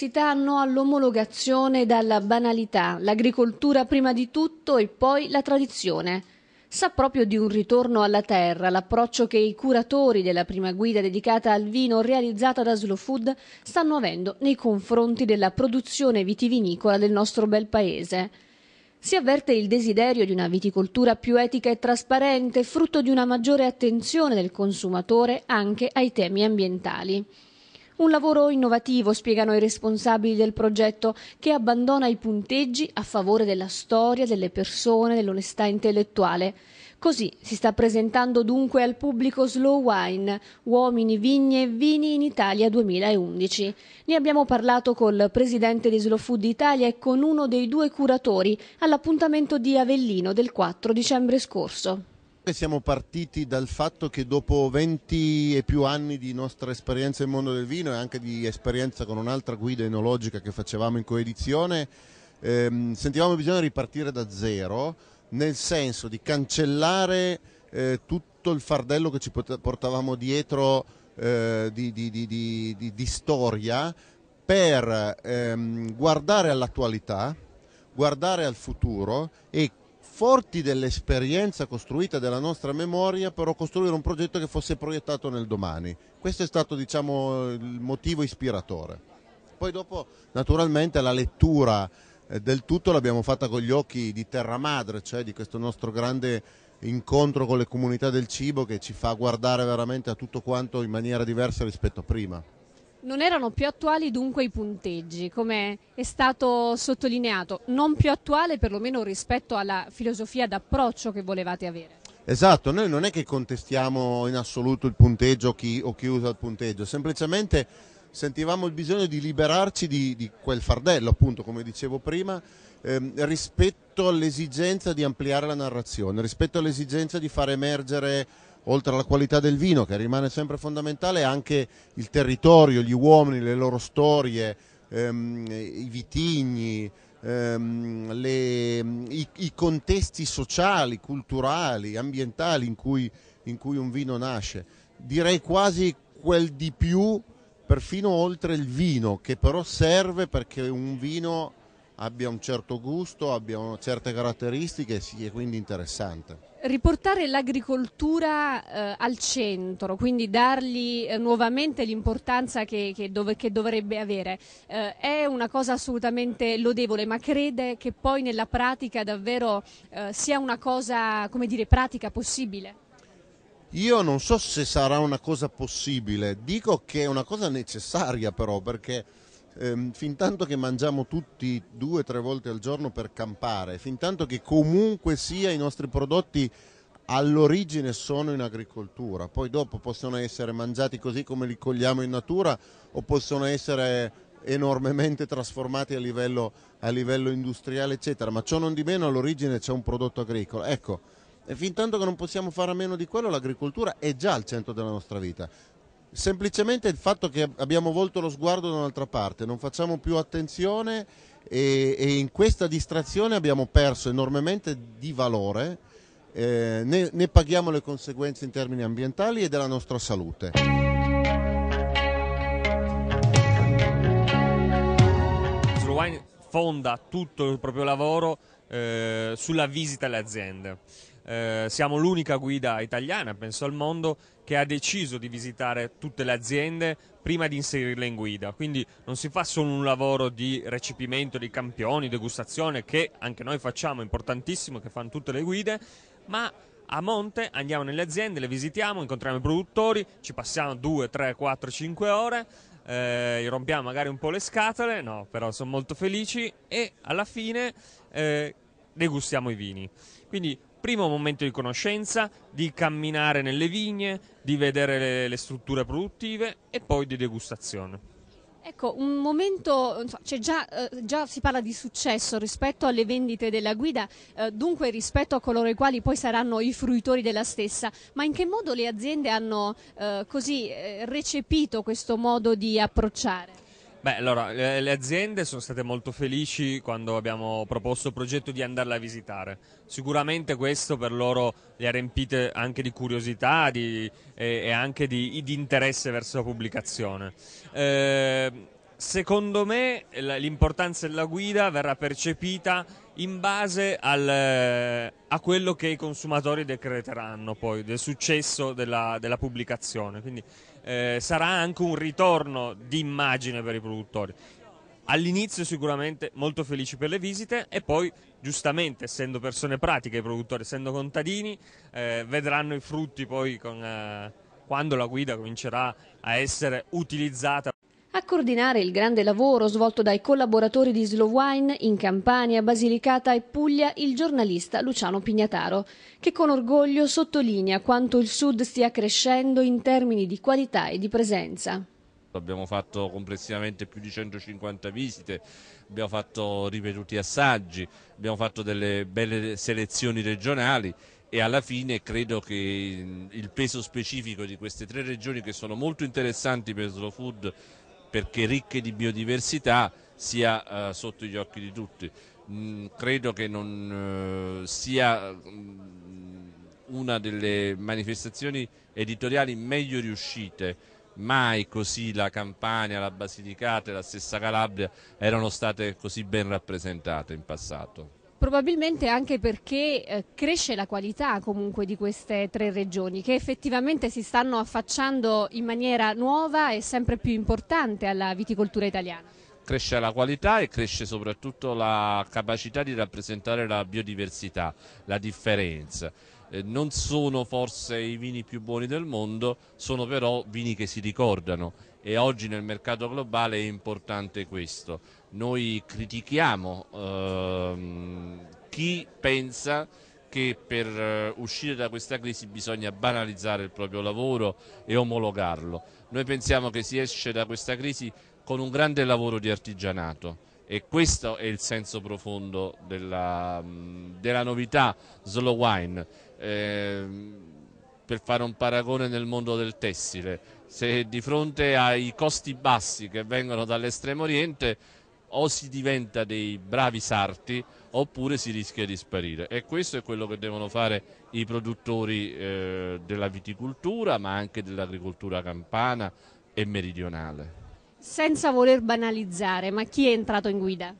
università no all'omologazione dalla banalità, l'agricoltura prima di tutto e poi la tradizione. Sa proprio di un ritorno alla terra l'approccio che i curatori della prima guida dedicata al vino realizzata da Slow Food stanno avendo nei confronti della produzione vitivinicola del nostro bel paese. Si avverte il desiderio di una viticoltura più etica e trasparente, frutto di una maggiore attenzione del consumatore anche ai temi ambientali. Un lavoro innovativo, spiegano i responsabili del progetto, che abbandona i punteggi a favore della storia, delle persone, dell'onestà intellettuale. Così si sta presentando dunque al pubblico Slow Wine, Uomini, Vigne e Vini in Italia 2011. Ne abbiamo parlato col presidente di Slow Food Italia e con uno dei due curatori all'appuntamento di Avellino del 4 dicembre scorso. Siamo partiti dal fatto che dopo 20 e più anni di nostra esperienza nel mondo del vino e anche di esperienza con un'altra guida enologica che facevamo in coedizione, ehm, sentivamo bisogno di ripartire da zero, nel senso di cancellare eh, tutto il fardello che ci portavamo dietro eh, di, di, di, di, storia per ehm, guardare all'attualità, guardare al futuro e forti dell'esperienza costruita della nostra memoria, però costruire un progetto che fosse proiettato nel domani. Questo è stato diciamo, il motivo ispiratore. Poi dopo naturalmente la lettura eh, del tutto l'abbiamo fatta con gli occhi di terra madre, cioè di questo nostro grande incontro con le comunità del cibo che ci fa guardare veramente a tutto quanto in maniera diversa rispetto a prima. Non erano più attuali dunque i punteggi, come è stato sottolineato, non più attuale perlomeno rispetto alla filosofia d'approccio che volevate avere. Esatto, noi non è che contestiamo in assoluto il punteggio chi, o chi usa il punteggio, semplicemente sentivamo il bisogno di liberarci di, di quel fardello, appunto, come dicevo prima, ehm, rispetto all'esigenza di ampliare la narrazione, rispetto all'esigenza di far emergere oltre alla qualità del vino che rimane sempre fondamentale, anche il territorio, gli uomini, le loro storie, ehm, i vitigni, ehm, le, i, i, contesti sociali, culturali, ambientali in cui, in cui un vino nasce. Direi quasi quel di più, perfino oltre il vino, che però serve perché un vino abbia un certo gusto, abbia certe caratteristiche e sia quindi interessante riportare l'agricoltura eh, al centro, quindi dargli eh, nuovamente l'importanza che, che, dov che, dovrebbe avere, eh, è una cosa assolutamente lodevole, ma crede che poi nella pratica davvero eh, sia una cosa, come dire, pratica possibile? Io non so se sarà una cosa possibile, dico che è una cosa necessaria però perché ehm, fin tanto che mangiamo tutti due o tre volte al giorno per campare, fin tanto che comunque sia i nostri prodotti all'origine sono in agricoltura, poi dopo possono essere mangiati così come li cogliamo in natura o possono essere enormemente trasformati a livello, a livello industriale, eccetera, ma ciò non di meno all'origine c'è un prodotto agricolo. Ecco, e fin tanto che non possiamo fare a meno di quello, l'agricoltura è già al centro della nostra vita semplicemente il fatto che abbiamo volto lo sguardo da un'altra parte, non facciamo più attenzione e, e, in questa distrazione abbiamo perso enormemente di valore, eh, ne, ne paghiamo le conseguenze in termini ambientali e della nostra salute. Wine fonda tutto il proprio lavoro eh, sulla visita alle aziende. Eh, siamo l'unica guida italiana, penso al mondo, che ha deciso di visitare tutte le aziende prima di inserirle in guida. Quindi non si fa solo un lavoro di recepimento di campioni, degustazione, che anche noi facciamo, importantissimo, che fanno tutte le guide, ma a monte andiamo nelle aziende, le visitiamo, incontriamo i produttori, ci passiamo 2, 3, 4, 5 ore. Eh, rompiamo magari un po' le scatole, no, però sono molto felici e alla fine eh, degustiamo i vini. Quindi primo momento di conoscenza, di camminare nelle vigne, di vedere le, le strutture produttive e poi di degustazione. Ecco, un momento, cioè già, eh, già, si parla di successo rispetto alle vendite della guida, eh, dunque rispetto a coloro i quali poi saranno i fruitori della stessa, ma in che modo le aziende hanno eh, così recepito questo modo di approcciare? Beh, allora, le, aziende sono state molto felici quando abbiamo proposto il progetto di andarla a visitare. Sicuramente questo per loro le ha riempite anche di curiosità di, e, e, anche di, di, interesse verso la pubblicazione. Eh, secondo me l'importanza della guida verrà percepita in base al, a quello che i consumatori decreteranno poi del successo della, della pubblicazione. Quindi eh, sarà anche un ritorno di immagine per i produttori. All'inizio sicuramente molto felici per le visite e poi giustamente essendo persone pratiche i produttori, essendo contadini, eh, vedranno i frutti poi con, eh, quando la guida comincerà a essere utilizzata a coordinare il grande lavoro svolto dai collaboratori di Slow Wine in Campania, Basilicata e Puglia il giornalista Luciano Pignataro, che con orgoglio sottolinea quanto il Sud stia crescendo in termini di qualità e di presenza. Abbiamo fatto complessivamente più di 150 visite, abbiamo fatto ripetuti assaggi, abbiamo fatto delle belle selezioni regionali e alla fine credo che il peso specifico di queste tre regioni che sono molto interessanti per Slow Food perché ricche di biodiversità sia eh, sotto gli occhi di tutti. Mm, credo che non eh, sia mm, una delle manifestazioni editoriali meglio riuscite. Mai così la Campania, la Basilicata e la stessa Calabria erano state così ben rappresentate in passato probabilmente anche perché eh, cresce la qualità comunque di queste tre regioni che effettivamente si stanno affacciando in maniera nuova e sempre più importante alla viticoltura italiana. Cresce la qualità e cresce soprattutto la capacità di rappresentare la biodiversità, la differenza eh, non sono forse i vini più buoni del mondo, sono però vini che si ricordano e oggi nel mercato globale è importante questo. Noi critichiamo ehm, chi pensa che per eh, uscire da questa crisi bisogna banalizzare il proprio lavoro e omologarlo. Noi pensiamo che si esce da questa crisi con un grande lavoro di artigianato e questo è il senso profondo della, mm, della novità Slow Wine eh, per fare un paragone nel mondo del tessile, se di fronte ai costi bassi che vengono dall'estremo oriente o si diventa dei bravi sarti oppure si rischia di sparire e questo è quello che devono fare i produttori eh, della viticoltura ma anche dell'agricoltura campana e meridionale. Senza voler banalizzare, ma chi è entrato in guida?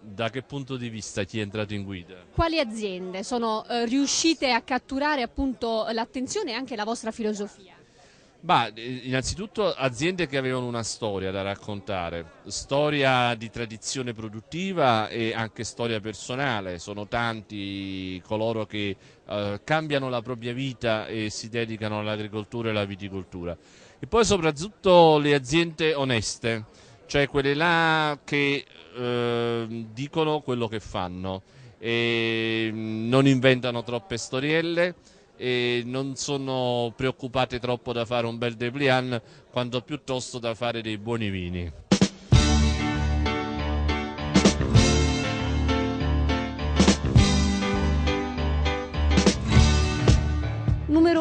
da che punto di vista chi è entrato in guida? Quali aziende sono eh, riuscite a catturare appunto l'attenzione e anche la vostra filosofia? Bah, eh, innanzitutto aziende che avevano una storia da raccontare, storia di tradizione produttiva e anche storia personale, sono tanti coloro che eh, cambiano la propria vita e si dedicano all'agricoltura e alla viticoltura. E poi soprattutto le aziende oneste, cioè quelle là che eh, dicono quello che fanno, e mm, non inventano troppe storielle e non sono preoccupate troppo da fare un bel dépliant, quanto piuttosto da fare dei buoni vini.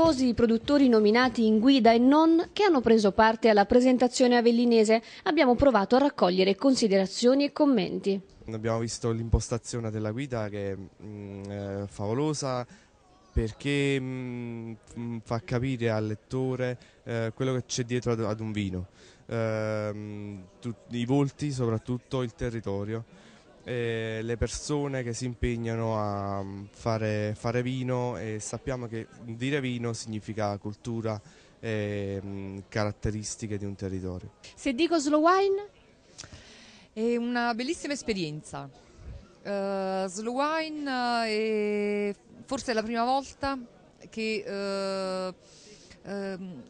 numerosi produttori nominati in guida e non che hanno preso parte alla presentazione avellinese, abbiamo provato a raccogliere considerazioni e commenti. Abbiamo visto l'impostazione della guida che mh, mm, è favolosa, perché mh, mm, fa capire al lettore eh, quello che c'è dietro ad, ad un vino, eh, tu, i volti soprattutto il territorio eh, le persone che si impegnano a mm, fare, fare, vino e sappiamo che dire vino significa cultura e mh, mm, caratteristiche di un territorio. Se dico slow wine? È una bellissima esperienza. Uh, slow wine eh, è forse è la prima volta che uh, uh,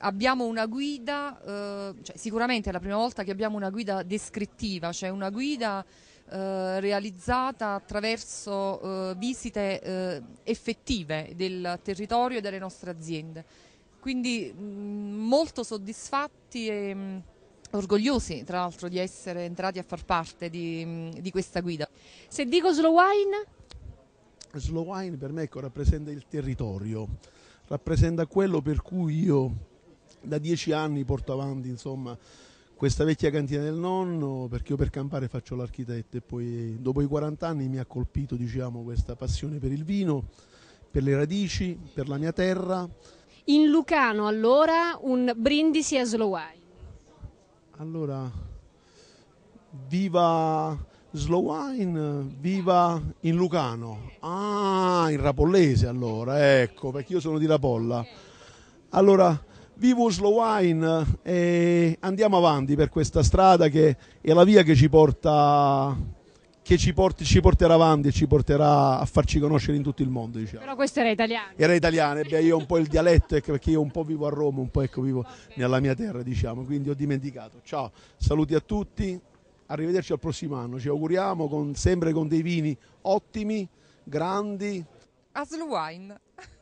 abbiamo una guida, cioè sicuramente è la prima volta che abbiamo una guida descrittiva, cioè una guida eh, realizzata attraverso eh, visite eh, effettive del territorio e delle nostre aziende. Quindi mh, mm, molto soddisfatti e mh, mm, orgogliosi tra l'altro di essere entrati a far parte di, mh, mm, di questa guida. Se dico slow wine? Slow wine per me ecco, rappresenta il territorio, rappresenta quello per cui io da dieci anni porto avanti insomma, questa vecchia cantina del nonno perché io per campare faccio l'architetto e poi dopo i 40 anni mi ha colpito diciamo, questa passione per il vino, per le radici, per la mia terra. In Lucano allora un brindisi a slow wine. Allora, viva slow wine, viva in Lucano. Ah, in Rapollese allora, ecco, perché io sono di Rapolla. Allora Vivus Slow Wine e andiamo avanti per questa strada che è la via che ci porta che ci, porti, ci, porterà avanti e ci porterà a farci conoscere in tutto il mondo. Diciamo. Però questo era italiano. Era italiano, beh, io ho un po' il dialetto ecco, perché io un po' vivo a Roma, un po' ecco vivo nella mia terra, diciamo, quindi ho dimenticato. Ciao, saluti a tutti, arrivederci al prossimo anno, ci auguriamo con, sempre con dei vini ottimi, grandi. Aslu Wine.